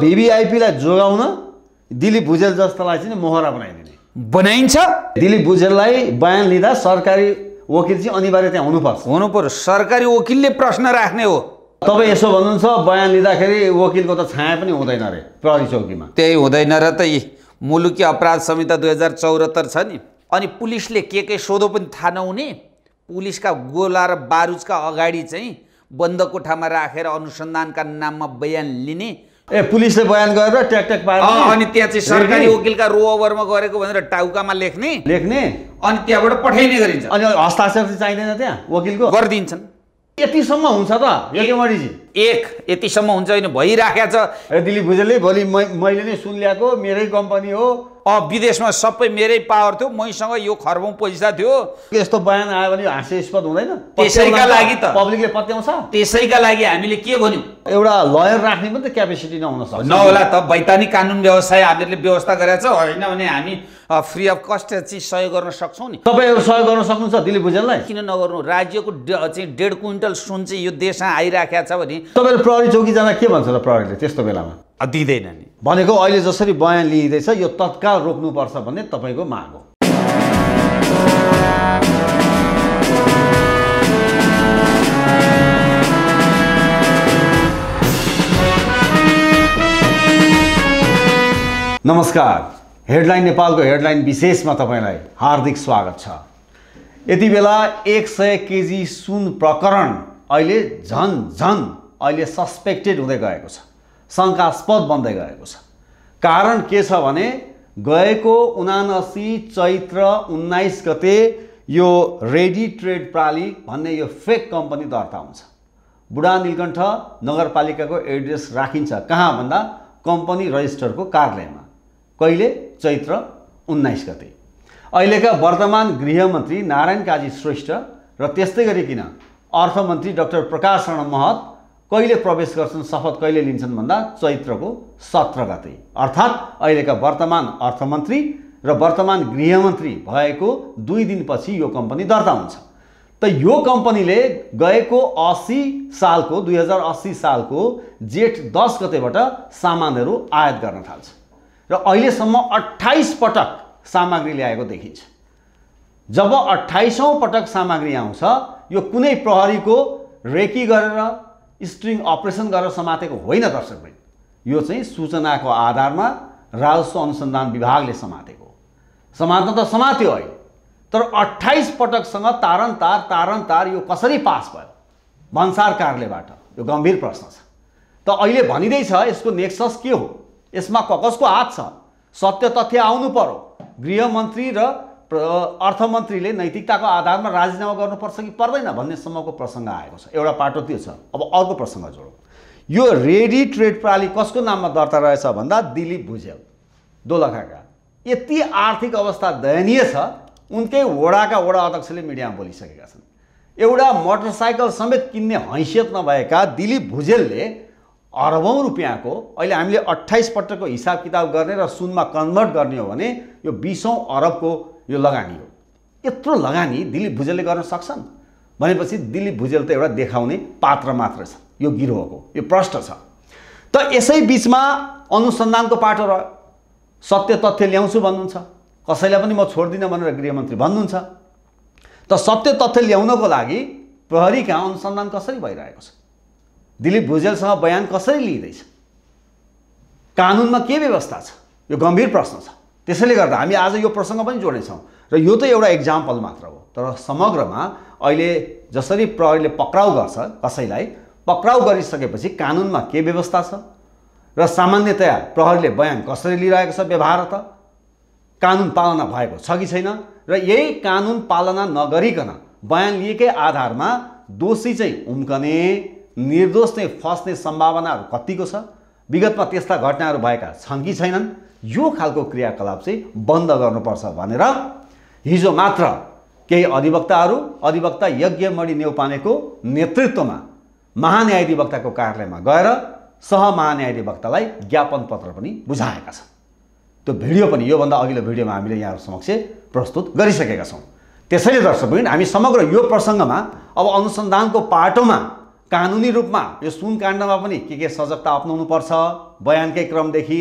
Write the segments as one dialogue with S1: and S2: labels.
S1: भिभिआइपीलाई जोगाउन दिलीप भुजेल जस्तालाई चाहिँ मोहरा बनाइदिने बनाइन्छ दिलीप भुजेललाई बयान लिँदा सरकारी वकिल चाहिँ अनिवार्य त्यहाँ हुनुपर्छ हुनु सरकारी वकिलले प्रश्न राख्ने हो तपाईँ यसो भन्नुहुन्छ बयान लिँदाखेरि वकिलको त छाया पनि
S2: हुँदैन रे प्रहरी चौकीमा त्यही हुँदैन र त मुलुकी अपराध संहिता दुई हजार चौरात्तर छ नि अनि पुलिसले के के सोधो पनि थाहा नहुने पुलिसका गोला र बारुजका अगाडि चाहिँ बन्द कोठामा राखेर अनुसन्धानका नाममा बयान लिने ए पुलिसले बयान
S1: गरेर ट्याक ट्याक पार अनि त्यहाँ चाहिँ सरकारी
S2: वकिलका रो ओभरमा गरेको भनेर टाउकामा लेख्ने लेख्ने अनि त्यहाँबाट पठाइने गरिन्छ अनि हस्ताक्षर चाहिँ चाहिँदैन त्यहाँ वकिलको गरिदिन्छन्
S1: यतिसम्म हुन्छ
S2: त एक यतिसम्म हुन्छ होइन भइराखेको छ दिलीप भुजेलले भोलि मैले नै सुन ल्याएको मेरै कम्पनी हो अँ विदेशमा सबै मेरै पावर थियो मैसँग यो खर्बौँ पैसा थियो
S1: यस्तो बयान आयो भने हाँसेस्पद हुँदैन
S2: त्यसैका लागि त पब्लिकले पत्याउँछ
S1: त्यसैका लागि हामीले के भन्यौँ एउटा लयर राख्ने पनि त क्यापेसिटी नहुन सक्छ नहोला
S2: त वैधानिक कानुन व्यवसाय हामीहरूले व्यवस्था गरेको छ होइन भने हामी फ्री अफ कस्ट चाहिँ सहयोग गर्न सक्छौँ नि
S1: तपाईँहरू सहयोग गर्न सक्नुहुन्छ दिलीप भुजेललाई
S2: किन नगर्नु राज्यको चाहिँ डेढ क्विन्टल सुन चाहिँ यो देशमा आइराखेको छ भने तपाईँले
S1: प्रहरी चौकीजना के भन्छ त प्रहरीले त्यस्तो बेलामा दिँदैन नि भनेको अहिले जसरी बयान लिइँदैछ यो तत्काल रोक्नुपर्छ भन्ने तपाईँको माग हो नमस्कार हेडलाइन नेपालको हेडलाइन विशेषमा तपाईँलाई हार्दिक स्वागत छ यति बेला एक सय केजी सुन प्रकरण अहिले झन झन अहिले सस्पेक्टेड हुँदै गएको छ शङ्कास्पद बन्दै गएको छ कारण के छ भने गएको उनासी चैत्र उन्नाइस गते यो रेडी ट्रेड प्राली भन्ने यो फेक कम्पनी दर्ता हुन्छ बुढा निलकण्ठ नगरपालिकाको एड्रेस राखिन्छ कहाँ भन्दा कम्पनी रजिस्टरको कार्यालयमा कहिले चैत्र उन्नाइस गते अहिलेका वर्तमान गृहमन्त्री नारायण काजी श्रेष्ठ र त्यस्तै गरिकन अर्थमन्त्री डाक्टर प्रकाश शरण महत कहिले प्रवेश गर्छन् शपथ कहिले लिन्छन् भन्दा चैत्रको सत्र गते अर्थात् अहिलेका वर्तमान अर्थमन्त्री र वर्तमान गृहमन्त्री भएको दुई दिनपछि यो कम्पनी दर्ता हुन्छ त यो कम्पनीले गएको असी सालको दुई हजार अस्सी सालको जेठ दस गतेबाट सामानहरू आयात गर्न थाल्छ र अहिलेसम्म अठाइस पटक सामग्री ल्याएको देखिन्छ जब अठाइसौँ पटक सामग्री आउँछ यो कुनै प्रहरीको रेकी गरेर स्ट्रिङ अपरेसन गरेर समातेको होइन दर्शक बहिनी यो चाहिँ सूचनाको आधारमा राजस्व अनुसन्धान विभागले समातेको समात्न त समात्यो है तर अठाइस पटकसँग तारन तार तारन तार यो कसरी पास भयो भन्सार कार्यालयबाट यो गम्भीर प्रश्न छ त अहिले भनिँदैछ यसको नेक्सस के हो यसमा कसको हात छ सत्य तथ्य आउनु पर्यो गृहमन्त्री र अर्थमन्त्रीले नैतिकताको आधारमा राजीनामा गर्नुपर्छ कि पर्दैन भन्नेसम्मको प्रसङ्ग आएको छ एउटा पाटो त्यो छ अब अर्को प्रसङ्ग जोडौँ यो रेडी ट्रेड प्रणाली कसको नाममा दर्ता रहेछ भन्दा दिलीप भुजेल दोलखाका यति आर्थिक अवस्था दयनीय छ उनकै वडाका वडा अध्यक्षले मिडियामा बोलिसकेका छन् एउटा मोटरसाइकल समेत किन्ने हैसियत नभएका दिलीप भुजेलले अरबौँ रुपियाँको अहिले हामीले अट्ठाइस पटकको हिसाब किताब गर्ने र सुनमा कन्भर्ट गर्ने हो भने यो बिसौँ अरबको यो लगानी हो यत्रो लगानी दिलीप भुजेलले गर्न सक्छन् भनेपछि दिलीप भुजेल त एउटा देखाउने पात्र मात्र छ यो गिरोहको यो प्रष्ट छ त यसै बिचमा अनुसन्धानको पाटो रह्यो सत्य तथ्य ल्याउँछु भन्नुहुन्छ कसैलाई पनि म छोड्दिनँ भनेर गृहमन्त्री भन्नुहुन्छ त सत्य तथ्य ल्याउनको लागि प्रहरी कहाँ अनुसन्धान कसरी भइरहेको छ दिलीप भुजेलसँग बयान कसरी लिइँदैछ कानुनमा के व्यवस्था छ यो गम्भीर प्रश्न छ त्यसैले गर्दा हामी आज यो प्रसङ्ग पनि जोडेछौँ र यो त एउटा इक्जाम्पल मात्र हो तर समग्रमा अहिले जसरी प्रहरीले पक्राउ गर्छ कसैलाई पक्राउ गरिसकेपछि कानुनमा के व्यवस्था छ र सामान्यतया प्रहरीले बयान कसरी लिइरहेको छ व्यवहार त कानुन पालना भएको छ कि छैन र यही कानुन पालना नगरिकन बयान लिएकै आधारमा दोषी चाहिँ उम्कने निर्दोष नै फस्ने सम्भावनाहरू कतिको छ विगतमा त्यस्ता घटनाहरू भएका छन् कि छैनन् यो खालको क्रियाकलाप चाहिँ बन्द गर्नुपर्छ भनेर हिजो मात्र केही अधिवक्ताहरू अधिवक्ता यज्ञमणि नेउपानेको नेतृत्वमा महान्यायाधिवक्ताको कार्यालयमा गएर सहमहान्यायाधिवक्तालाई ज्ञापन पत्र पनि बुझाएका छन् त्यो भिडियो पनि योभन्दा अघिल्लो भिडियोमा हामीले यहाँहरू समक्ष प्रस्तुत गरिसकेका छौँ त्यसैले दर्शकबिन हामी समग्र यो प्रसङ्गमा अब अनुसन्धानको पाटोमा कानुनी रूपमा यो सुन काण्डमा पनि के के सजगता अप्नाउनुपर्छ बयानकै क्रमदेखि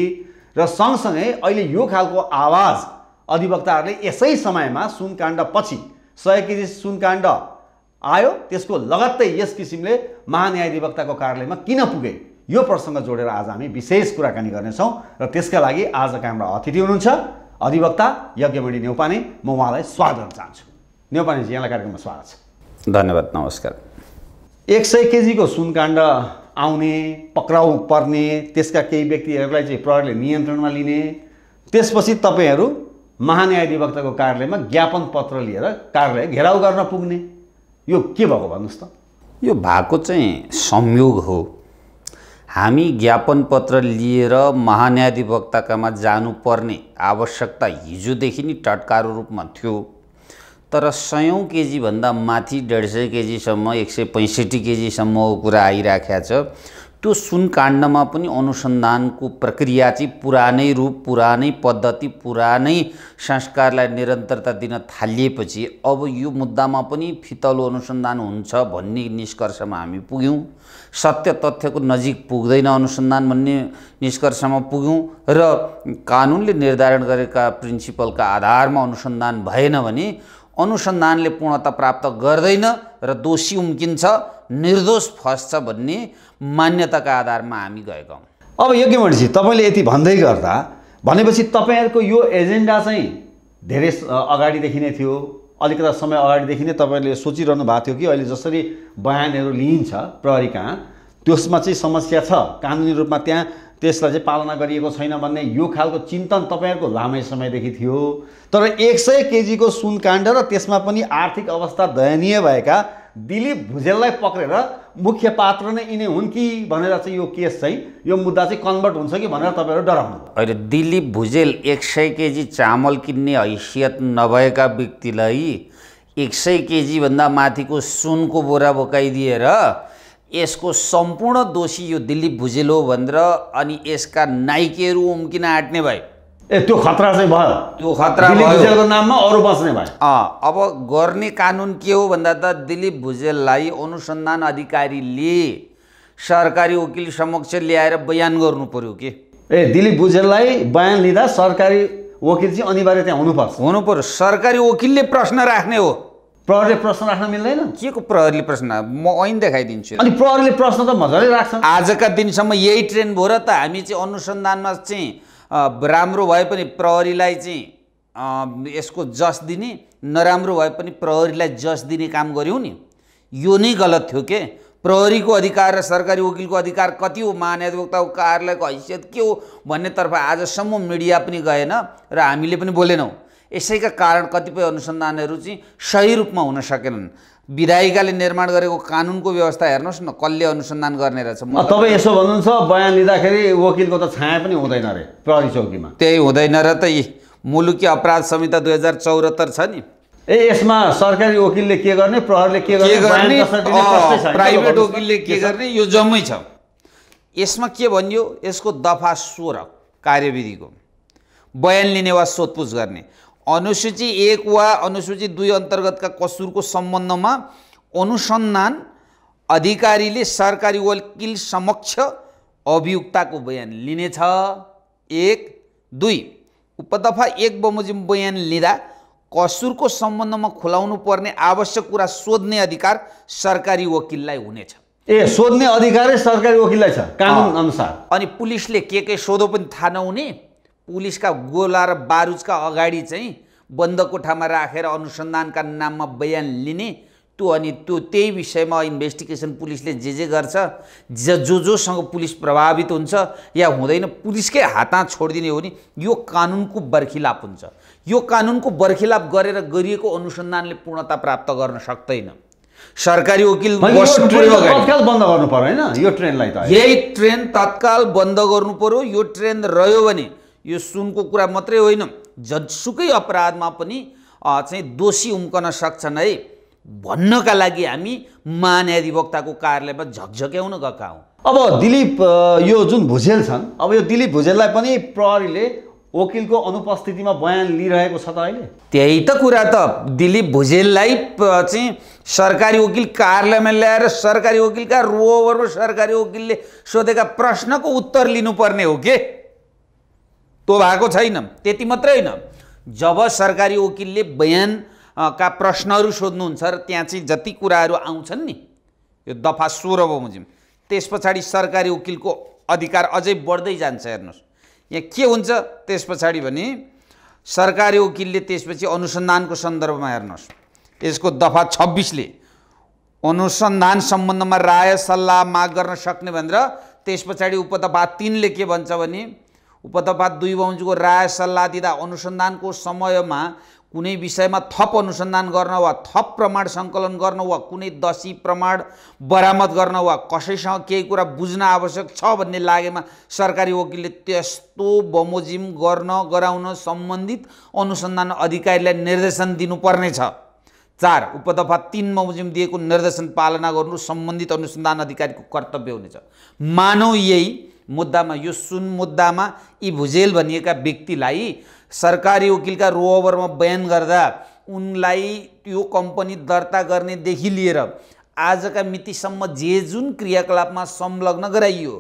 S1: र सँगसँगै अहिले यो खालको आवाज अधिवक्ताहरूले यसै समयमा पछि सय केजी सुनकाण्ड आयो त्यसको लगत्तै यस किसिमले महान्यायाधिवक्ताको कार्यालयमा किन पुगे यो प्रसङ्ग जोडेर आज हामी विशेष कुराकानी गर्नेछौँ र त्यसका लागि आजका हाम्रो अतिथि हुनुहुन्छ अधिवक्ता यज्ञमणि नेउपाने म उहाँलाई स्वागत गर्न चाहन्छु नेउपानेजी यहाँलाई कार्यक्रममा स्वागत
S2: छ धन्यवाद नमस्कार
S1: एक सय केजीको सुनकाण्ड आउने पक्राउ पर्ने त्यसका केही व्यक्तिहरूलाई चाहिँ प्रहरीले नियन्त्रणमा लिने त्यसपछि तपाईँहरू महान्यायाधिवक्ताको कार्यालयमा ज्ञापन पत्र लिएर कार्यालय घेराउ गर्न पुग्ने यो के भएको भन्नुहोस् त
S2: यो भएको चाहिँ संयोग हो हामी ज्ञापन पत्र लिएर महान्यायाधिवक्ताकामा जानुपर्ने आवश्यकता हिजोदेखि नै टटकारो रूपमा थियो तर सयौँ केजीभन्दा माथि डेढ सय केजीसम्म एक सय पैँसठी केजीसम्मको कुरा आइराखेको छ त्यो सुन काण्डमा पनि अनुसन्धानको प्रक्रिया चाहिँ पुरानै रूप पुरानै पद्धति पुरानै संस्कारलाई निरन्तरता दिन थालिएपछि अब यो मुद्दामा पनि फितलो अनुसन्धान हुन्छ भन्ने निष्कर्षमा हामी पुग्यौँ सत्य तथ्यको नजिक पुग्दैन अनुसन्धान भन्ने निष्कर्षमा पुग्यौँ र कानुनले निर्धारण गरेका प्रिन्सिपलका आधारमा अनुसन्धान भएन भने अनुसन्धानले पूर्णता प्राप्त गर्दैन र दोषी उम्किन्छ निर्दोष फस्छ भन्ने मान्यताका आधारमा हामी गएका
S1: हौँ अब यज्ञमणिजी तपाईँले यति भन्दै गर्दा भनेपछि तपाईँहरूको यो एजेन्डा चाहिँ धेरै अगाडिदेखि नै थियो अलिकता समय अगाडिदेखि नै तपाईँले सोचिरहनु भएको थियो कि अहिले जसरी बयानहरू लिइन्छ प्रहरी कहाँ त्यसमा चाहिँ समस्या छ कानुनी रूपमा त्यहाँ त्यसलाई चाहिँ पालना गरिएको छैन भन्ने यो खालको चिन्तन तपाईँहरूको लामै समयदेखि थियो तर एक सय केजीको सुन काण्ड र त्यसमा पनि आर्थिक अवस्था दयनीय भएका दिलीप भुजेललाई पक्रेर मुख्य पात्र नै यिनै हुन् कि भनेर चाहिँ यो केस चाहिँ यो मुद्दा चाहिँ कन्भर्ट हुन्छ कि भनेर तपाईँहरू डराउनु
S2: अहिले दिलीप भुजेल एक सय केजी चामल किन्ने हैसियत नभएका व्यक्तिलाई एक सय केजीभन्दा माथिको सुनको बोरा बोकाइदिएर यसको सम्पूर्ण दोषी यो दिलीप भुजेल हो भनेर अनि यसका नाइकेहरू उम्किन आँट्ने भए
S1: ए त्यो खतरा चाहिँ भयो त्यो खतरा भुजेलको नाममा अरू
S2: बस्ने भयो अब गर्ने कानुन के हो भन्दा त दिलीप भुजेललाई अनुसन्धान अधिकारीले सरकारी वकिल समक्ष ल्याएर बयान गर्नु पर्यो कि
S1: ए दिलीप भुजेललाई बयान लिँदा सरकारी वकिल चाहिँ अनिवार्य त्यहाँ हुनुपर्छ हुनु पर्यो सरकारी
S2: वकिलले प्रश्न राख्ने हो प्रहरीले प्रश्न राख्न मिल्दैन के को प्रहरीले प्रश्न म ऐन देखाइदिन्छु अनि प्रहरीले प्रश्न त मजाले राख्छ आजका दिनसम्म यही ट्रेन भयो र त हामी चाहिँ अनुसन्धानमा चाहिँ राम्रो भए पनि प्रहरीलाई चाहिँ यसको जस दिने नराम्रो भए पनि प्रहरीलाई जस दिने काम गऱ्यौँ नि यो नै गलत थियो के प्रहरीको अधिकार र सरकारी वकिलको अधिकार कति हो महाधिवक्ताको कार्यालयको हैसियत के हो भन्नेतर्फ आजसम्म मिडिया पनि गएन र हामीले पनि बोलेनौँ यसैका कारण कतिपय अनुसन्धानहरू चाहिँ सही रूपमा हुन सकेनन् विधायिकाले निर्माण गरेको कानुनको व्यवस्था हेर्नुहोस् न कसले अनुसन्धान गर्ने रहेछ तपाईँ
S1: यसो भन्नुहुन्छ बयान लिँदाखेरि वकिलको त छाया
S2: पनि हुँदैन अरे प्रहरी चौकीमा त्यही हुँदैन र त मुलुकी अपराध संहिता दुई हजार चौरात्तर
S1: छ नि ए यसमा सरकारी वकिलले के गर्ने प्रहरीले के गर्ने प्राइभेट वकिलले के गर्ने
S2: यो जम्मै छ यसमा के भनियो यसको दफा सोह्र कार्यविधिको बयान लिने वा सोधपुछ गर्ने अनुसूची एक वा अनुसूची दुई अन्तर्गतका कसुरको सम्बन्धमा अनुसन्धान अधिकारीले सरकारी वकिल समक्ष अभियुक्ताको बयान लिनेछ एक दुई उपदफा एक बमोजिम बयान लिँदा कसुरको सम्बन्धमा खुलाउनु पर्ने आवश्यक कुरा सोध्ने अधिकार सरकारी वकिललाई हुनेछ
S1: ए सोध्ने अधिकारै सरकारी वकिललाई छ कानुन अनुसार
S2: अनि पुलिसले के के सोधो पनि थाहा नहुने पुलिसका गोला र बारुजका अगाडि चाहिँ बन्द कोठामा राखेर अनुसन्धानका नाममा बयान लिने त्यो अनि त्यो त्यही विषयमा इन्भेस्टिगेसन पुलिसले जे जे गर्छ जो जोसँग पुलिस प्रभावित हुन्छ या हुँदैन पुलिसकै हातमा छोडिदिने हो नि यो कानुनको बर्खिलाप हुन्छ यो कानुनको बर्खिलाप गरेर गरिएको अनुसन्धानले पूर्णता प्राप्त गर्न सक्दैन
S1: सरकारी वकिल बन्द गर्नु पर्यो होइन यो ट्रेनलाई त यही
S2: ट्रेन तत्काल बन्द गर्नु यो ट्रेन रह्यो भने यो सुनको कुरा मात्रै होइन जसुकै अपराधमा पनि चाहिँ दोषी उम्कन सक्छन् है भन्नका लागि हामी महान्याधिवक्ताको
S1: कार्यालयमा झकझक्याउन गएका हौँ अब दिलीप यो जुन भुजेल छन् अब यो दिलीप भुजेललाई पनि प्रहरीले वकिलको अनुपस्थितिमा बयान लिइरहेको छ त अहिले त्यही त
S2: कुरा त दिलीप भुजेललाई चाहिँ सरकारी वकिल कार्यालयमा ल्याएर सरकारी वकिलका रोभरमा सरकारी वकिलले सोधेका प्रश्नको उत्तर लिनुपर्ने हो के त्यो भएको छैन त्यति मात्रै होइन जब सरकारी वकिलले बयान का प्रश्नहरू सोध्नुहुन्छ र त्यहाँ चाहिँ जति कुराहरू आउँछन् नि यो दफा सोह्र बमोजिम त्यस पछाडि सरकारी वकिलको अधिकार अझै बढ्दै जान्छ हेर्नुहोस् यहाँ के हुन्छ त्यस पछाडि भने सरकारी वकिलले त्यसपछि अनुसन्धानको सन्दर्भमा हेर्नुहोस् यसको दफा छब्बिसले अनुसन्धान सम्बन्धमा राय सल्लाह माग गर्न सक्ने भनेर त्यस पछाडि उपदफा तिनले के भन्छ भने उपदफा दुई वंशको राय सल्लाह दिँदा अनुसन्धानको समयमा कुनै विषयमा थप अनुसन्धान गर्न वा थप प्रमाण सङ्कलन गर्न वा कुनै दसी प्रमाण बरामद गर्न वा कसैसँग केही कुरा बुझ्न आवश्यक छ भन्ने लागेमा सरकारी वकिलले त्यस्तो बमोजिम गर्न गराउन सम्बन्धित अनुसन्धान अधिकारीलाई निर्देशन दिनुपर्नेछ चार उपदफा तिन बमोजिम दिएको निर्देशन पालना गर्नु सम्बन्धित अनुसन्धान अधिकारीको कर्तव्य हुनेछ मानौ यही मुद्दामा यो सुन मुद्दामा यी भुजेल भनिएका व्यक्तिलाई सरकारी वकिलका रोओभरमा बयान गर्दा उनलाई त्यो कम्पनी दर्ता गर्नेदेखि लिएर आजका मितिसम्म जे जुन क्रियाकलापमा संलग्न गराइयो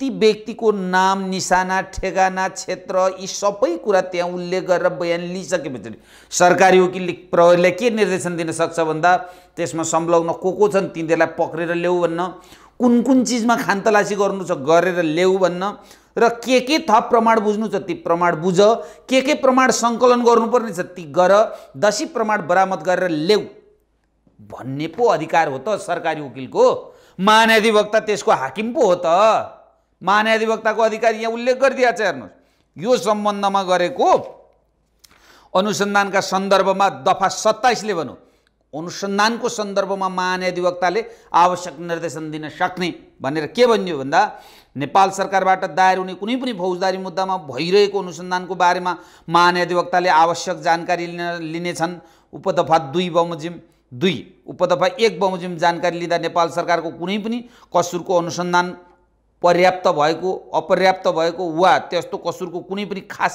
S2: ती व्यक्तिको नाम निशाना ठेगाना क्षेत्र यी सबै कुरा त्यहाँ उल्लेख गरेर बयान लिइसके पछाडि सरकारी वकिल प्रहरीलाई के निर्देशन दिन सक्छ भन्दा त्यसमा संलग्न को को छन् तिनीहरूलाई पक्रेर ल्याऊ भन्न कुन कुन चिजमा खानतलासी गर्नु छ गरेर ल्याऊ भन्न र के के थप प्रमाण बुझ्नु छ ती प्रमाण बुझ के के प्रमाण सङ्कलन गर्नुपर्ने छ ती गर दसी प्रमाण बरामद गरेर ल्याऊ भन्ने पो अधिकार हो त सरकारी वकिलको महान्याधिवक्ता त्यसको हाकिम पो हो त महान्याधिवक्ताको अधिकार यहाँ उल्लेख गरिदिएको छ हेर्नुहोस् यो सम्बन्धमा गरेको अनुसन्धानका सन्दर्भमा दफा सत्ताइसले भनौँ अनुसन्धानको सन्दर्भमा महान्याधिवक्ताले आवश्यक निर्देशन दिन सक्ने भनेर के भनियो भन्दा नेपाल सरकारबाट दायर हुने कुनै पनि फौजदारी मुद्दामा भइरहेको अनुसन्धानको बारेमा महान्याधिवक्ताले आवश्यक जानकारी लिन लिनेछन् उपदफा दुई बमोजिम दुई उपदफा एक बमोजिम जानकारी लिँदा नेपाल सरकारको कुनै पनि कसुरको अनुसन्धान पर्याप्त भएको अपर्याप्त भएको वा त्यस्तो कसुरको कुनै पनि खास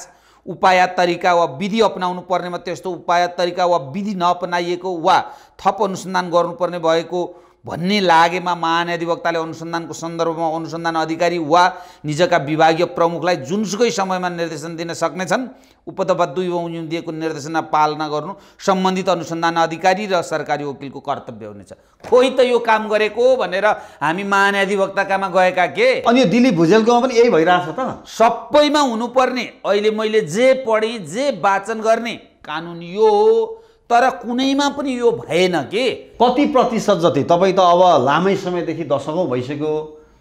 S2: उपाय तरिका वा विधि अपनाउनु पर्नेमा त्यस्तो उपाय तरिका वा विधि नअपनाइएको वा थप अनुसन्धान गर्नुपर्ने भएको भन्ने लागेमा महानधिवक्ताले अनुसन्धानको सन्दर्भमा अनुसन्धान अधिकारी वा निजका विभागीय प्रमुखलाई जुनसुकै समयमा निर्देशन दिन सक्नेछन् उपतपा दुई औ दिएको निर्देशना पालना गर्नु सम्बन्धित अनुसन्धान अधिकारी र सरकारी वकिलको कर्तव्य हुनेछ खोइ त यो काम गरेको भनेर हामी महान्याधिवक्ताकामा गएका के अनि यो दिल्ली भुजेलकोमा
S1: पनि यही भइरहेको छ
S2: त सबैमा हुनुपर्ने अहिले मैले जे पढेँ जे वाचन गर्ने कानुन यो हो
S1: तर कुनैमा पनि यो भएन कि कति प्रतिशत जति तपाईँ त अब लामै समयदेखि दशकौँ भइसक्यो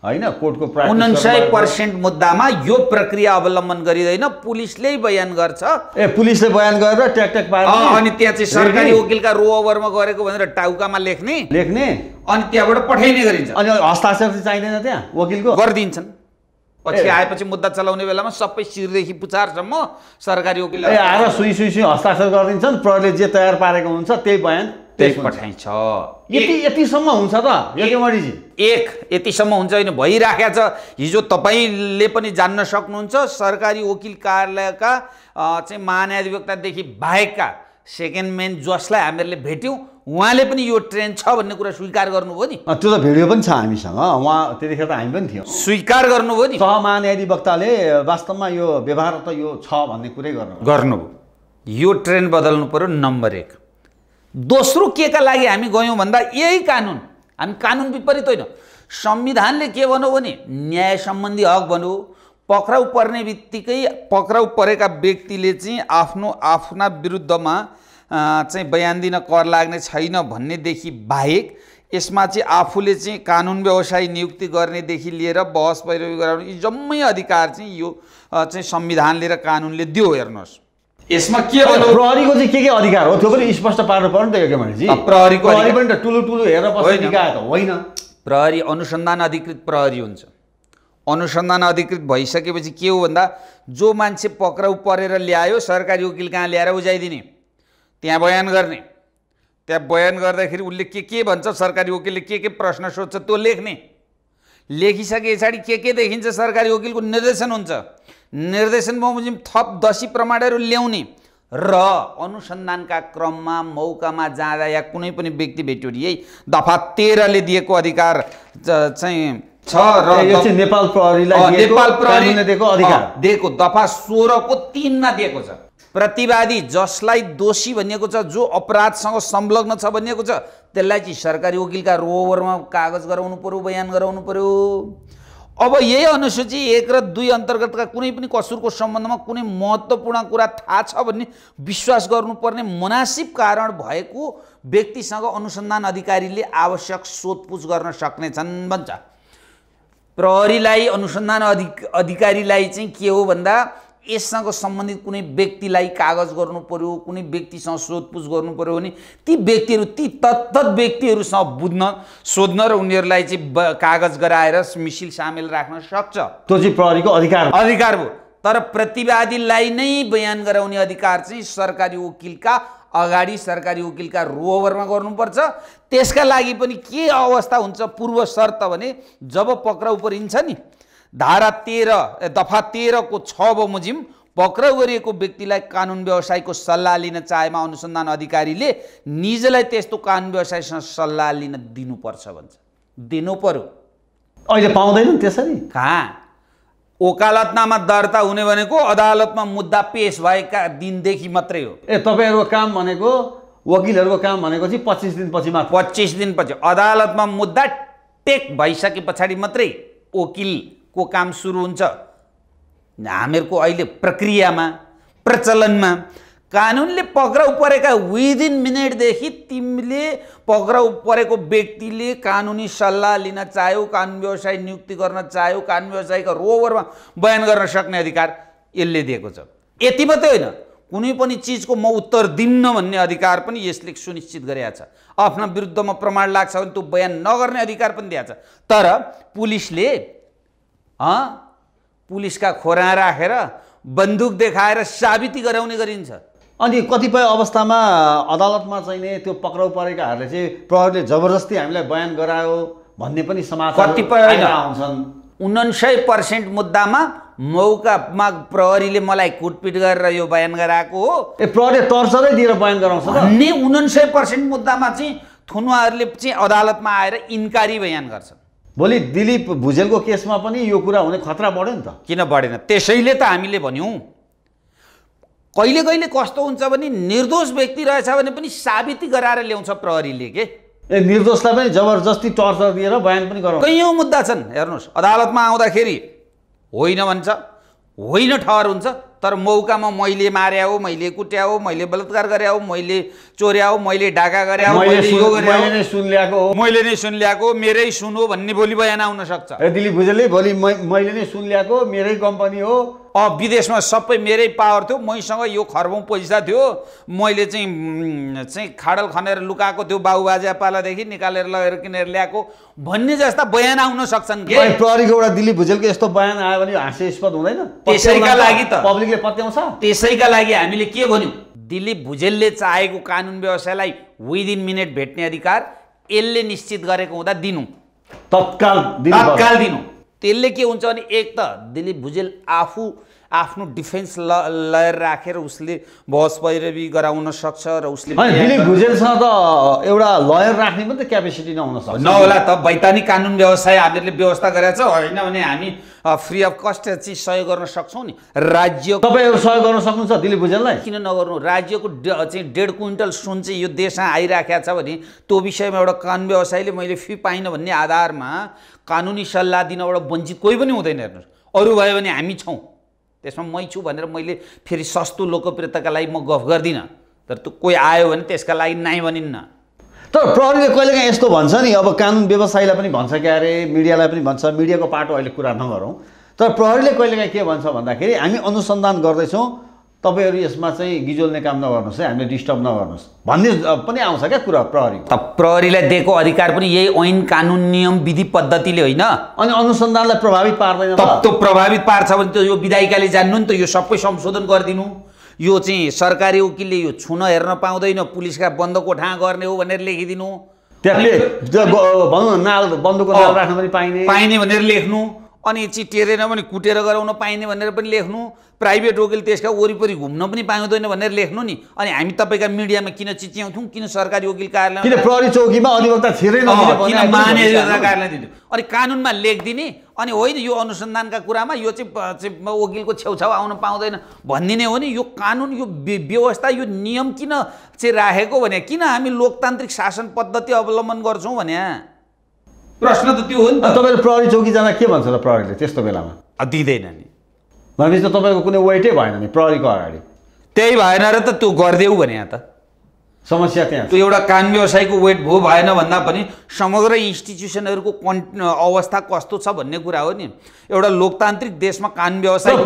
S1: होइन कोर्टको उन्नाइसय पर्सेन्ट मुद्दामा यो प्रक्रिया
S2: अवलम्बन गरिँदैन पुलिसले बयान गर्छ ए
S1: पुलिसले बयान गरेर ट्याक ट्याक ट्याकट्याक अनि
S2: त्यहाँ चाहिँ सरकारी वकिलका रो ओभरमा गरेको भनेर टाउकामा लेख्ने लेख्ने अनि
S1: त्यहाँबाट पठाइने गरिन्छ अनि हस्ताक्षर चाहिँ चाहिँदैन त्यहाँ वकिलको गरिदिन्छन् पछि आएपछि
S2: मुद्दा चलाउने बेलामा सबै शिरदेखि पुचारसम्म सरकारी वकिल आएर सुई
S1: सुई सुई हस्ताक्षर गरिदिन्छन् प्रहरीले जे तयार पारेको हुन्छ त्यही बयान त्यही पठाइन्छ
S2: यति यतिसम्म हुन्छ
S1: त योगेमणिजी
S2: एक यतिसम्म हुन्छ होइन भइराखेको छ हिजो तपाईँले पनि जान्न सक्नुहुन्छ सरकारी वकिल कार्यालयका चाहिँ महान्याधिवक्तादेखि बाहेकका सेकेन्ड म्यान जसलाई हामीहरूले भेट्यौँ उहाँले पनि यो ट्रेन छ भन्ने कुरा स्वीकार गर्नुभयो नि त्यो त भिडियो पनि छ
S1: हामीसँग उहाँ त्यतिखेर त हामी पनि थियौँ स्वीकार गर्नुभयो नि महान्याधिवक्ताले वास्तवमा यो व्यवहार त यो छ भन्ने कुरै गर्नु
S2: गर्नुभयो यो ट्रेन बदल्नु पऱ्यो नम्बर एक दोस्रो के का लागि हामी गयौँ भन्दा यही कानुन हामी कानुन विपरीत होइन संविधानले के भनौँ भने न्याय सम्बन्धी हक भनौँ पक्राउ पर्ने बित्तिकै पक्राउ परेका व्यक्तिले चाहिँ आफ्नो आफ्ना विरुद्धमा चाहिँ बयान दिन कर लाग्ने छैन भन्नेदेखि बाहेक यसमा चाहिँ आफूले चाहिँ कानुन व्यवसाय नियुक्ति गर्नेदेखि लिएर बहस पैरवी गराउने यी जम्मै अधिकार चाहिँ यो चाहिँ संविधानले र कानुनले दियो हेर्नुहोस्
S1: यसमा के प्रहरीको चाहिँ के के अधिकार हो त्यो पनि स्पष्ट पार्नु पर्यो नि त भनेपछि प्रहरीको पनि
S2: त टुलु टुलु हेरेर बस्ने त होइन प्रहरी अनुसन्धान अधिकृत प्रहरी हुन्छ अनुसन्धान अधिकृत भइसकेपछि के हो भन्दा जो मान्छे पक्राउ परेर ल्यायो सरकारी वकिल कहाँ ल्याएर उजाइदिने त्यहाँ बयान गर्ने त्यहाँ बयान गर्दाखेरि उसले के के भन्छ सरकारी वकिलले के के प्रश्न सोध्छ त्यो लेख्ने लेखिसके पछाडि के के देखिन्छ सरकारी वकिलको निर्देशन हुन्छ निर्देशन बमोजिम थप दसी प्रमाणहरू ल्याउने र अनुसन्धानका क्रममा मौकामा जाँदा या कुनै पनि व्यक्ति भेट्यो है दफा तेह्रले दिएको अधिकार चाहिँ छ र यो चाहिँ नेपाल
S1: प्रहरीलाई नेपाल प्रहरीले दिएको अधिकार
S2: दिएको दफा सोह्रको तिनमा दिएको छ प्रतिवादी जसलाई दोषी भनिएको छ जो अपराधसँग संलग्न छ भनिएको छ त्यसलाई चाहिँ सरकारी वकिलका रोभरमा कागज गराउनु पऱ्यो बयान गराउनु पर्यो अब यही अनुसूची एक र दुई अन्तर्गतका कुनै पनि कसुरको सम्बन्धमा कुनै महत्त्वपूर्ण कुरा थाहा छ भन्ने विश्वास गर्नुपर्ने मुनासिब कारण भएको व्यक्तिसँग अनुसन्धान अधिकारीले आवश्यक सोधपुछ गर्न सक्नेछन् भन्छ प्रहरीलाई अनुसन्धान अधिक अधिकारीलाई चाहिँ के हो भन्दा यससँग सम्बन्धित कुनै व्यक्तिलाई कागज गर्नु पऱ्यो कुनै व्यक्तिसँग सोधपुछ गर्नु पऱ्यो भने ती व्यक्तिहरू ती तत्त व्यक्तिहरूसँग बुझ्न सोध्न र उनीहरूलाई चाहिँ कागज गराएर मिसिल सामेल राख्न सक्छ त्यो चाहिँ प्रहरीको अधिकार अधिकार हो तर प्रतिवादीलाई नै बयान गराउने अधिकार चाहिँ सरकारी वकिलका अगाडि सरकारी वकिलका रोओभरमा गर्नुपर्छ त्यसका लागि पनि के अवस्था हुन्छ पूर्व शर्त भने जब पक्राउ परिन्छ नि धारा तेह्र दफा तेह्रको छ बमोजिम पक्राउ गरिएको व्यक्तिलाई कानुन व्यवसायको सल्लाह लिन चाहेमा अनुसन्धान अधिकारीले निजलाई त्यस्तो कानुन व्यवसायसँग सल्लाह लिन दिनुपर्छ भन्छ दिनु पर्यो अहिले पाउँदैन त्यसरी कहाँ ओकालतनामा दर्ता हुने भनेको अदालतमा मुद्दा पेस भएका दिनदेखि मात्रै हो ए तपाईँहरूको काम भनेको वकिलहरूको काम भनेको चाहिँ पच्चिस दिनपछि मात्र पच्चिस दिनपछि अदालतमा मुद्दा टेक भइसके पछाडि मात्रै वकिलको काम सुरु हुन्छ हामीहरूको अहिले प्रक्रियामा प्रचलनमा कानुनले पक्राउ परेका विदिन मिनटदेखि तिमीले पक्राउ परेको व्यक्तिले कानुनी सल्लाह लिन चाह्यो कानुन व्यवसाय नियुक्ति गर्न चाह्यो कानुन व्यवसायका रोवरमा बयान गर्न सक्ने अधिकार यसले दिएको छ यति मात्रै होइन कुनै पनि चिजको म उत्तर दिन्न भन्ने अधिकार पनि यसले सुनिश्चित गरेका छ आफ्ना विरुद्धमा प्रमाण लाग्छ भने त्यो बयान नगर्ने अधिकार पनि दिएको छ तर पुलिसले पुलिसका खोरा राखेर
S1: बन्दुक देखाएर साबिती गराउने गरिन्छ अनि कतिपय अवस्थामा अदालतमा चाहिँ त्यो पक्राउ परेकाहरूले चाहिँ प्रहरीले जबरजस्ती हामीलाई बयान गरायो भन्ने पनि समाचार कतिपय आउँछन् उन्नाइसय पर्सेन्ट मुद्दामा मौकामा
S2: प्रहरीले मलाई कुटपिट गरेर यो बयान गराएको हो ए प्रहरीले तर्सदै दिएर बयान गराउँछ भन्ने उनासय पर्सेन्ट मुद्दामा चाहिँ थुनुवाहरूले चाहिँ अदालतमा आएर इन्क्वारी बयान गर्छन् भोलि दिलीप भुजेलको केसमा पनि यो कुरा हुने खतरा बढ्यो नि त किन बढेन त्यसैले त हामीले भन्यौँ कहिले कहिले कस्तो हुन्छ भने निर्दोष व्यक्ति रहेछ भने पनि साबिती गराएर ल्याउँछ प्रहरीले के ए
S1: निर्दोषलाई पनि जबरजस्ती टर्चर दिएर
S2: बयान पनि गराउँछ कैयौँ मुद्दा छन् हेर्नुहोस् अदालतमा आउँदाखेरि होइन भन्छ होइन ठहर हुन्छ तर मौकामा मैले मार्या हो मैले कुट्या हो मैले बलात्कार गरे हो मैले चोर्या हो मैले ढाका गरे हो मैले यो गरे मैले नै सुन ल्याएको हो मैले नै सुन ल्याएको मेरै सुन हो भन्ने भोलि बयान आउन सक्छ दिलीप भुजेलले
S1: भोलि मैले नै सुन ल्याएको मेरै कम्पनी हो अँ
S2: विदेशमा सबै मेरै पावर थियो मैसँग यो खर्बौँ पैसा थियो मैले चाहिँ चाहिँ खाडल खनेर लुकाएको थियो बाबुबाजे पालादेखि निकालेर लगेर किनेर ल्याएको भन्ने जस्ता बयान आउन सक्छन् प्रहरीको
S1: एउटा दिलीप भुजेलको यस्तो बयान आयो भने हाँसेस्पद हुँदैन त्यसैका लागि त नागरिकले पत्याउँछ त्यसैका लागि हामीले के भन्यौँ
S2: दिलीप भुजेलले चाहेको कानुन व्यवसायलाई विदिन मिनट भेट्ने अधिकार यसले निश्चित गरेको हुँदा दिनु
S1: तत्काल तत्काल दिनु
S2: त्यसले के हुन्छ भने एक त दिलीप भुजेल आफू आफ्नो डिफेन्स ल लयर राखेर उसले बहस पैरवी गराउन सक्छ र उसले भुजेलसँग
S1: त एउटा लयर राख्ने पनि त क्यापेसिटी नहुन सक्छ नहोला
S2: त वैधानिक कानुन व्यवसाय हामीले व्यवस्था गरेको छ होइन भने हामी फ्री अफ कस्ट चाहिँ सहयोग गर्न सक्छौँ नि
S1: राज्य तपाईँहरू सहयोग गर्न सक्नुहुन्छ दिलीप भुजेललाई
S2: किन नगर्नु राज्यको चाहिँ डेढ क्विन्टल सुन चाहिँ यो देशमा आइराखेको छ भने त्यो विषयमा एउटा कानुन व्यवसायले मैले फी पाइनँ भन्ने आधारमा कानुनी सल्लाह दिनबाट वञ्चित कोही पनि हुँदैन हेर्नुहोस् अरू भयो भने हामी छौँ त्यसमा मै छु भनेर मैले फेरि सस्तो लोकप्रियताका लागि म गफ गर्दिनँ तर त्यो कोही आयो भने त्यसका लागि नाइ भनिन्न
S1: तर प्रहरीले कहिले काहीँ यस्तो भन्छ नि अब कानुन व्यवसायीलाई पनि भन्छ क्या अरे मिडियालाई पनि भन्छ मिडियाको पाटो अहिले कुरा नगरौँ तर प्रहरीले कहिलेकाहीँ के भन्छ भन्दाखेरि हामी अनुसन्धान गर्दैछौँ तपाईँहरू यसमा चाहिँ गिजोल्ने काम नगर्नुहोस् है हामीले डिस्टर्ब नगर्नुहोस् भन्ने पनि आउँछ क्या कुरा प्रहरी
S2: त प्रहरीलाई दिएको अधिकार पनि यही ऐन कानुन नियम विधि पद्धतिले होइन अनि अनुसन्धानलाई प्रभावित पार्दैन त्यो प्रभावित पार्छ भने त यो विधायिकाले जान्नु नि त यो सबै संशोधन गरिदिनु यो चाहिँ सरकारी वकिलले यो छुन हेर्न पाउँदैन पुलिसका बन्द कोठा गर्ने हो भनेर लेखिदिनु त्यसले भनौँ न नाल बन्दको नाल राख्न
S1: पनि पाइने पाइने भनेर लेख्नु
S2: अनि चिटेरेन भने कुटेर गराउन पाइने भनेर पनि लेख्नु प्राइभेट वकिल त्यसका वरिपरि घुम्न पनि पाउँदैन भनेर लेख्नु नि अनि हामी तपाईँका मिडियामा किन चिच्याउँथ्यौँ किन सरकारी वकिल कार्यालय अनि कानुनमा लेखिदिने अनि होइन यो अनुसन्धानका कुरामा यो चाहिँ वकिलको छेउछाउ आउन पाउँदैन भनिदिने हो नि यो कानुन यो व्यवस्था यो नियम किन चाहिँ राखेको भने किन हामी लोकतान्त्रिक शासन पद्धति अवलम्बन गर्छौँ भने प्रश्न त त्यो हो नि तपाईँले प्रहरी
S1: चौकी जाँदा के भन्छ त प्रहरीले त्यस्तो बेलामा दिँदैन नि भनेपछि त तपाईँको कुनै वेटै भएन नि प्रहरीको अगाडि त्यही भएन र त त्यो गरिदेऊ भने यहाँ त समस्या त्यहाँ त्यो
S2: एउटा काम व्यवसायको वेट भो भएन भन्दा पनि समग्र इन्स्टिट्युसनहरूको कन् अवस्था कस्तो छ भन्ने कुरा हो नि एउटा लोकतान्त्रिक देशमा कान व्यवसाय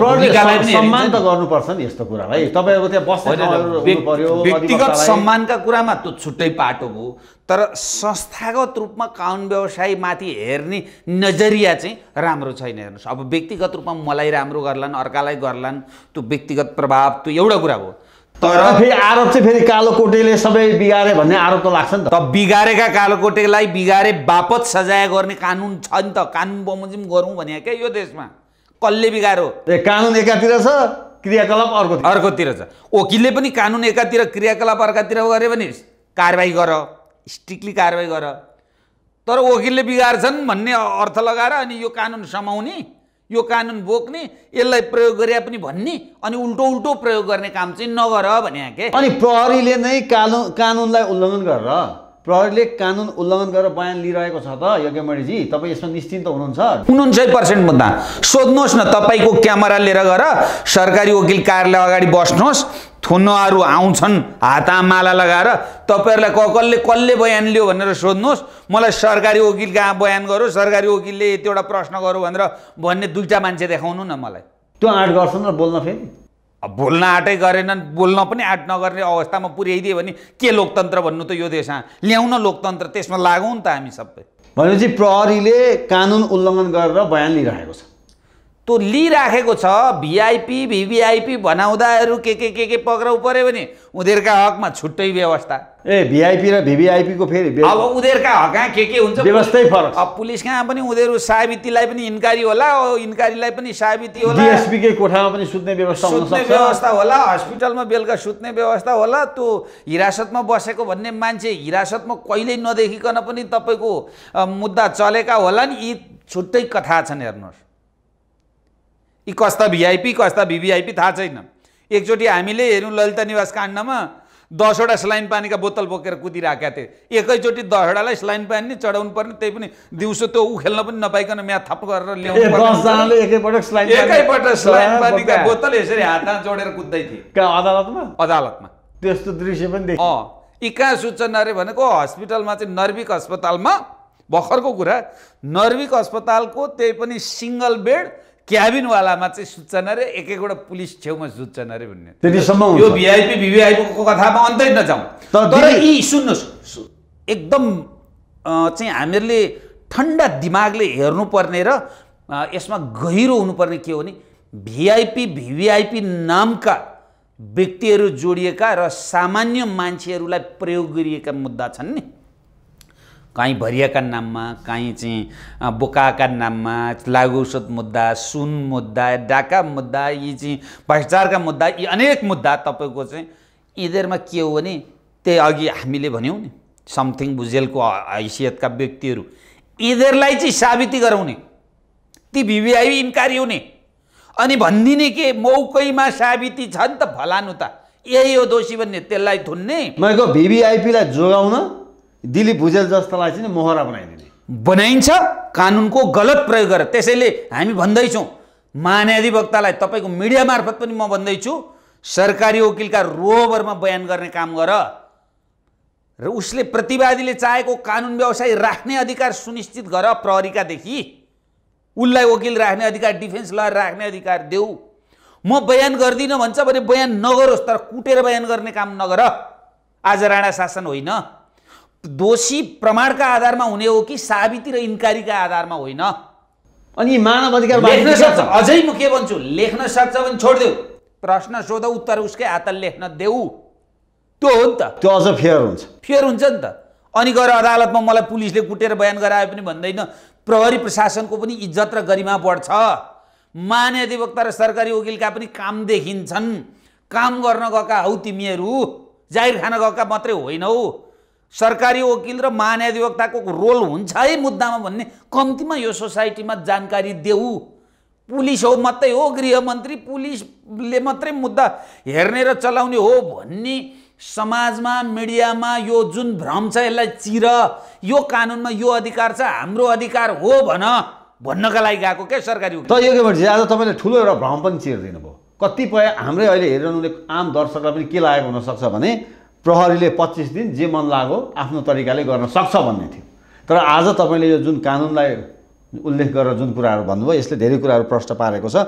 S2: सम्मान त
S1: गर्नुपर्छ नि यस्तो कुरालाई
S2: तपाईँ त्यहाँ बस्नु व्यक्तिगत सम्मानका कुरामा त्यो छुट्टै पाटो हो तर संस्थागत रूपमा कानुन व्यवसायमाथि हेर्ने नजरिया चाहिँ राम्रो छैन हेर्नुहोस् अब व्यक्तिगत रूपमा मलाई राम्रो गर्लान् अर्कालाई गर्लान् त्यो व्यक्तिगत प्रभाव त्यो एउटा कुरा हो
S1: तर फेरि आरोप चाहिँ फेरि कालोकोटेले सबै
S2: बिगारे भन्ने आरोप त लाग्छ नि त बिगारेका कालोकोटेलाई बिगारे बापत सजाय गर्ने कानुन छ नि त कानुन बमोजिम गरौँ भने क्या यो देशमा कसले बिगारो
S1: ए कानुन एकातिर छ क्रियाकलाप अर्को अर्कोतिर छ
S2: वकिलले पनि कानुन एकातिर क्रियाकलाप अर्कातिर गऱ्यो भने कारवाही गर स्ट्रिक्टली कारवाही गर तर वकिलले बिगार्छन् भन्ने अर्थ लगाएर अनि यो कानुन समाउने यो कानुन बोक्ने यसलाई प्रयोग गरे पनि भन्ने अनि उल्टो उल्टो प्रयोग गर्ने काम चाहिँ नगर भने के अनि प्रहरीले नै
S1: कानुन कानुनलाई उल्लङ्घन गरेर प्रहरीले कानुन उल्लङ्घन गरेर बयान लिइरहेको छ त यज्ञमणिजी तपाईँ यसमा निश्चिन्त हुनुहुन्छ
S2: उन्सय पर्सेन्ट मुद्दा सोध्नुहोस् न तपाईँको क्यामेरा लिएर गएर सरकारी वकिल कार्यालय अगाडि बस्नुहोस् थुनहरू आउँछन् माला लगाएर तपाईँहरूलाई क कसले कसले बयान लियो भनेर सोध्नुहोस् मलाई सरकारी वकिल कहाँ बयान गरौँ सरकारी वकिलले यतिवटा प्रश्न गरौँ भनेर भन्ने दुईवटा मान्छे देखाउनु न मलाई त्यो आँट गर्छन् र बोल्न फेरि बोल्न आँटै गरेन बोल्न पनि आँट नगर्ने अवस्थामा पुर्याइदियो भने के लोकतन्त्र भन्नु त यो देशमा ल्याउन लोकतन्त्र त्यसमा लागौँ नि त हामी सबै
S1: भनेपछि प्रहरीले कानुन उल्लङ्घन गरेर बयान लिइरहेको छ
S2: त्यो लिइराखेको छ भिआइपी भिभिआइपी भनाउँदाहरू के के के के पक्राउ पऱ्यो भने उनीहरूका हकमा छुट्टै व्यवस्था
S1: ए भिआइपी र भिभिआइपीको फेरि अब उनीहरूका
S2: हकमा के के हुन्छ व्यवस्थै फरक अब पुलिस कहाँ पनि उनीहरू साबितीलाई पनि इन्कारी होला इन्कारीलाई पनि साबिती होला
S1: डिएसपीकै कोठामा पनि सुत्ने व्यवस्था सुत्ने व्यवस्था होला हस्पिटलमा
S2: बेलुका सुत्ने व्यवस्था होला त्यो हिरासतमा बसेको भन्ने मान्छे हिरासतमा कहिल्यै नदेखिकन पनि तपाईँको मुद्दा चलेका होला नि यी छुट्टै कथा छन् हेर्नुहोस् यी कस्ता भिआइपी कस्ता भिभिआइपी थाहा छैन एकचोटि हामीले हेऱ्यौँ ललिता निवास काण्डमा दसवटा स्लाइन पानीका बोतल बोकेर कुदिरहेका थिए एकैचोटि दसवटालाई स्लाइन पानी नै चढाउनु पर्ने त्यही पनि दिउँसो त्यो उखेल्न पनि नपाइकन म्याथ थप गरेर ल्याउनु
S1: एकैपटक स्लाइन पानीका बोतल यसरी हातमा जोडेर कुद्दै थिए अदालतमा अदालतमा त्यस्तो दृश्य पनि देख्यो यी
S2: कहाँ सूचना अरे भनेको हस्पिटलमा चाहिँ नर्विक अस्पतालमा भर्खरको कुरा नर्विक अस्पतालको त्यही पनि सिङ्गल बेड क्याबिनवालामा चाहिँ सुत्छन् अरे एक एकवटा पुलिस छेउमा सुत्छन् अरे भन्ने
S1: त्यतिसम्म यो भिआइपी भिभिआइपीको
S2: कथामा अन्तै नजाउँ तर यी सुन्नुहोस् एकदम चाहिँ हामीहरूले ठन्डा दिमागले हेर्नुपर्ने र यसमा गहिरो हुनुपर्ने के हो भने भिआइपी भिभिआइपी नामका व्यक्तिहरू जोडिएका र सामान्य मान्छेहरूलाई प्रयोग गरिएका मुद्दा छन् नि काहीँ भरियाका नाममा काहीँ चाहिँ बोकाका नाममा लागु औषध मुद्दा सुन मुद्दा डाका मुद्दा यी चाहिँ भ्रष्टाचारका मुद्दा यी अनेक मुद्दा तपाईँको चाहिँ यिनीहरूमा के हो भने त्यही अघि हामीले भन्यौँ नि समथिङ भुजेलको हैसियतका व्यक्तिहरू यिनीहरूलाई चाहिँ साबिती गराउने ती भिभिआई इन्कारी हुने अनि भनिदिने के मौकैमा साबिती छ नि त फलानु त यही हो दोषी भन्ने त्यसलाई थुन्ने भिभिआइपीलाई
S1: जोगाउन दिलीप भुजेल जस्तालाई चाहिँ मोहरा बनाइदिने बनाइन्छ
S2: कानुनको गलत प्रयोग गरेर त्यसैले हामी भन्दैछौँ महान्याधिवक्तालाई तपाईँको मिडिया मार्फत पनि म भन्दैछु सरकारी वकिलका रोभरमा बयान गर्ने काम गर र उसले प्रतिवादीले चाहेको कानुन व्यवसाय राख्ने अधिकार सुनिश्चित गर प्रहरीकादेखि उसलाई वकिल राख्ने अधिकार डिफेन्स लयर राख्ने अधिकार देऊ म बयान गर्दिनँ भन्छ भने बयान नगरोस् तर कुटेर बयान गर्ने काम नगर आज राणा शासन होइन दोषी प्रमाणका आधारमा हुने हो कि साबिती र इन्कारीका आधारमा होइन अनि मानव अधिकार लेख्न सक्छ अझै म के भन्छु लेख्न सक्छ भने छोडिदेऊ प्रश्न सोध उत्तर उसकै हात लेख्न देऊ त्यो हो नि त
S1: त्यो अझ फेयर हुन्छ
S2: फेयर हुन्छ नि त अनि गएर अदालतमा मलाई पुलिसले कुटेर बयान गराए पनि भन्दैन प्रहरी प्रशासनको पनि इज्जत र गरिमा बढ्छ मान्य अधिवक्ता र सरकारी वकिलका पनि काम देखिन्छन् काम गर्न गएका हौ तिमीहरू जाहिर खान गएका मात्रै होइनौ सरकारी वकिल र महान्याधिवक्ताको रोल हुन्छ है मुद्दामा भन्ने कम्तीमा यो सोसाइटीमा जानकारी देऊ पुलिस हो मात्रै हो गृहमन्त्री पुलिसले मात्रै मुद्दा हेर्ने र चलाउने हो भन्ने समाजमा मिडियामा यो जुन भ्रम छ यसलाई चिर यो कानुनमा यो अधिकार छ हाम्रो अधिकार हो भन भन्नका लागि गएको क्या सरकारी त यो के भन्छ आज
S1: तपाईँले ठुलो एउटा भ्रम पनि चिर्दिनुभयो भयो कतिपय हाम्रै अहिले हेरिरहनु आम दर्शकलाई पनि के लागेको हुनसक्छ भने प्रहरीले पच्चिस दिन जे मन लागो आफ्नो तरिकाले गर्न सक्छ भन्ने थियो तर आज तपाईँले यो जुन कानुनलाई उल्लेख गरेर जुन कुराहरू भन्नुभयो यसले धेरै कुराहरू प्रश्न पारेको छ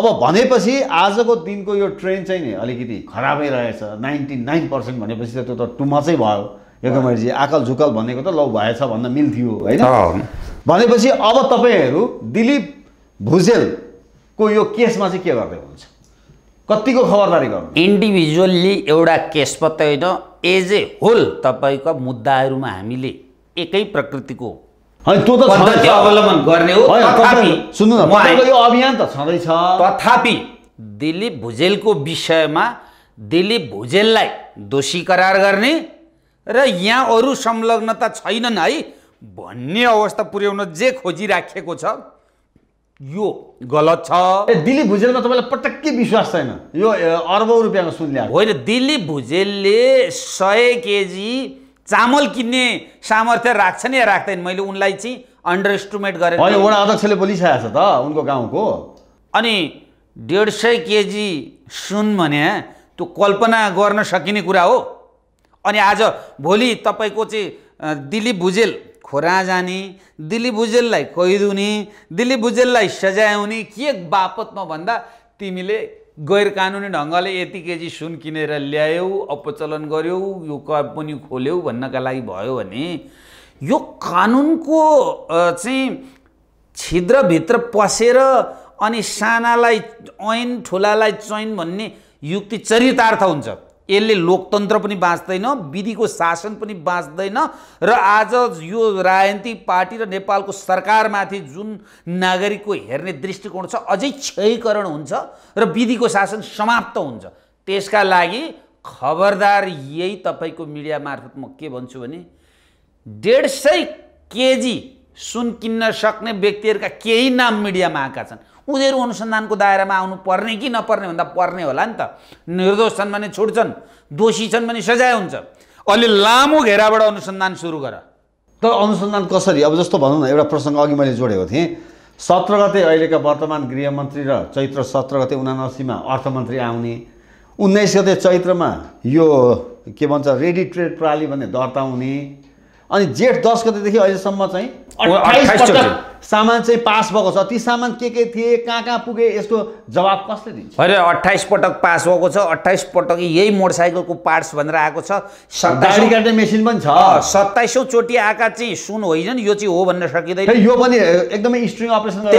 S1: अब भनेपछि आजको दिनको यो ट्रेन चाहिँ नि अलिकति खराबै रहेछ नाइन्टी नाइन पर्सेन्ट भनेपछि त त्यो त टुमचै भयो योगमणिजी आकल झुकल भनेको त लौ भएछ भन्न मिल्थ्यो होइन भनेपछि अब तपाईँहरू दिलीप भुजेलको यो केसमा चाहिँ के गर्दै हुनुहुन्छ
S2: कतिको खबरदारी गर्नु इन्डिभिजुअल्ली एउटा केस मात्रै होइन एज ए होल तपाईँको मुद्दाहरूमा हामीले एकै प्रकृतिको
S1: अवलम्बन गर्ने हो सुन्नु न
S2: यो अभियान त छँदैछ तथापि दिलीप भुजेलको विषयमा दिलीप भुजेललाई दोषी करार गर्ने र यहाँ अरू संलग्नता छैनन् है भन्ने अवस्था पुर्याउन जे खोजिराखेको छ यो गलत छ दिलीप भुजेलमा तपाईँलाई पटक्कै विश्वास छैन यो अर्बौँ रुपियाँको सुन ल्याएको होइन दिलीप भुजेलले सय केजी चामल किन्ने सामर्थ्य राख्छन् या राख्दैन मैले उनलाई चाहिँ अन्डर एस्टिमेट गरेँ वडा
S1: अध्यक्षले बोलिसकेको छ त उनको गाउँको
S2: अनि डेढ सय केजी सुन भने त्यो कल्पना गर्न सकिने कुरा हो अनि आज भोलि तपाईँको चाहिँ दिलीप भुजेल खोरा जाने दिली भुजेललाई कैदुने दिली भुजेललाई सजाउने के बापतमा भन्दा तिमीले गैर कानुनी ढङ्गले यति केजी सुन किनेर ल्यायौ अपचलन गऱ्यौ यो कम्पनी खोल्यौ भन्नका लागि भयो भने यो कानुनको चाहिँ छिद्रभित्र पसेर अनि सानालाई ऐन ठुलालाई चैन भन्ने युक्ति चरितार्थ हुन्छ यसले लोकतन्त्र पनि बाँच्दैन विधिको शासन पनि बाँच्दैन र आज यो राजनीतिक पार्टी र नेपालको सरकारमाथि जुन नागरिकको हेर्ने दृष्टिकोण छ अझै क्षयीकरण हुन्छ र विधिको शासन समाप्त हुन्छ त्यसका लागि खबरदार यही तपाईँको मिडिया मार्फत म के भन्छु भने डेढ सय केजी सुन किन्न सक्ने व्यक्तिहरूका केही नाम मिडियामा आएका छन् उनीहरू अनुसन्धानको दायरामा आउनु पर्ने कि नपर्ने भन्दा पर्ने होला नि त निर्दोष छन् भने छुट्छन् दोषी छन् भने सजाय हुन्छ अलि लामो घेराबाट अनुसन्धान सुरु गर
S1: त अनुसन्धान कसरी अब जस्तो भनौँ न एउटा प्रसङ्ग अघि मैले जोडेको थिएँ सत्र गते अहिलेका वर्तमान गृहमन्त्री र चैत्र सत्र गते उनासीमा अर्थमन्त्री आउने उन्नाइस गते चैत्रमा यो के भन्छ रेडी ट्रेड प्रणाली भन्ने दर्ताउने अनि जेठ दस गतेदेखि अहिलेसम्म चाहिँ सामान चाहिँ पास भएको छ ती सामान के के थिए कहाँ कहाँ पुगे यसको जवाब कसले दिन्छ
S2: होइन अठाइस पटक पास भएको छ अठाइस पटक यही मोटरसाइकलको पार्ट्स भनेर आएको छ गाडी काट्ने मेसिन पनि छ सत्ताइसौँ चोटि आएका चाहिँ सुन होइन नि यो चाहिँ हो भन्न सकिँदैन यो पनि एकदमै
S1: स्ट्रिङ अपरेसन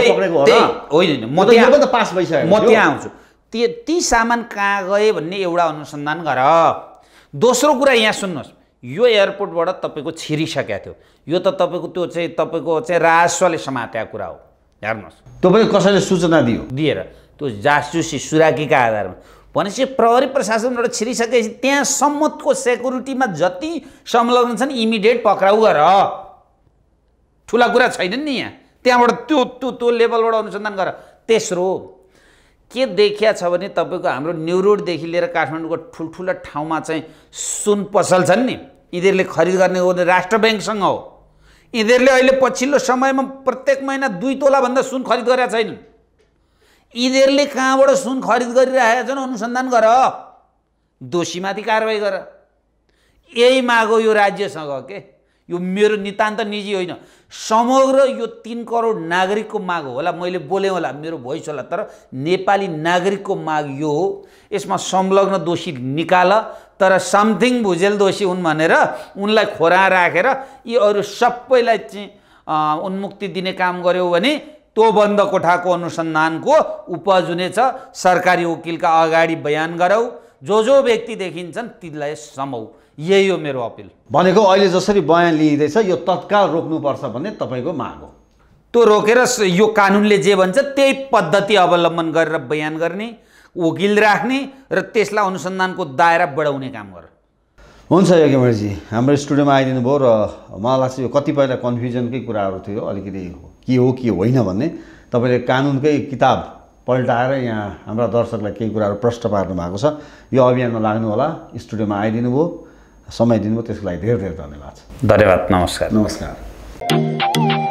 S1: होइन म त पास भइसक्यो म त्यहाँ आउँछु त्यो ती
S2: सामान कहाँ गए भन्ने एउटा अनुसन्धान गर दोस्रो कुरा यहाँ सुन्नुहोस् यो एयरपोर्टबाट तपाईँको छिरिसकेको थियो यो त तपाईँको त्यो चाहिँ तपाईँको चाहिँ राजस्वले समातेको कुरा हो हेर्नुहोस् तपाईँले कसैले सूचना दियो दिएर त्यो जासुसी सुराकीका आधारमा भनेपछि प्रहरी प्रशासनबाट छिरिसकेपछि त्यहाँ सम्मतको सेक्युरिटीमा जति संलग्न छन् इमिडिएट पक्राउ गर ठुला कुरा छैन नि यहाँ त्यहाँबाट त्यो त्यो त्यो लेभलबाट अनुसन्धान गर तेस्रो के देखिया छ भने तपाईँको हाम्रो न्युरोडदेखि लिएर काठमाडौँको ठुल्ठुला ठाउँमा चाहिँ सुन पसल छन् नि यिनीहरूले खरिद गर्ने हो भने राष्ट्र ब्याङ्कसँग हो यिनीहरूले अहिले पछिल्लो समयमा प्रत्येक महिना दुई तोलाभन्दा सुन खरिद गरेका छैनन् यिनीहरूले कहाँबाट सुन खरिद गरिरहेका छन् अनुसन्धान गर दोषीमाथि कारवाही गर यही माग हो यो राज्यसँग के यो मेरो नितान्त निजी होइन समग्र यो तिन करोड नागरिकको माग होला मैले बोलेँ होला मेरो भोइस होला तर नेपाली नागरिकको माग यो हो यसमा संलग्न दोषी निकाल तर समथिङ भुजेल दोषी हुन् भनेर उनलाई खोरा राखेर रा, यी अरू सबैलाई चाहिँ उन्मुक्ति दिने काम गर्यो भने त्यो बन्द कोठाको अनुसन्धानको उपज हुनेछ सरकारी वकिलका अगाडि बयान गरौ जो जो व्यक्ति देखिन्छन् तिनलाई समौ यही हो मेरो अपिल
S1: भनेको अहिले जसरी बयान लिइँदैछ यो तत्काल रोक्नुपर्छ भन्ने तपाईँको माग हो त्यो
S2: रोकेर यो कानुनले जे भन्छ त्यही पद्धति अवलम्बन गरेर बयान गर्ने वकिल राख्ने र त्यसलाई अनुसन्धानको दायरा बढाउने काम गर
S1: हुन्छ यज्ञमणजी हाम्रो स्टुडियोमा आइदिनु भयो र मलाई लाग्छ यो कतिपयलाई कन्फ्युजनकै कुराहरू थियो अलिकति के हो के होइन भन्ने तपाईँले कानुनकै किताब पल्टाएर यहाँ हाम्रा दर्शकलाई केही कुराहरू प्रष्ट पार्नु भएको छ यो अभियानमा लाग्नु होला स्टुडियोमा आइदिनु भयो समय दिनुभयो त्यसको लागि धेरै धेरै धन्यवाद
S2: धन्यवाद नमस्कार नमस्कार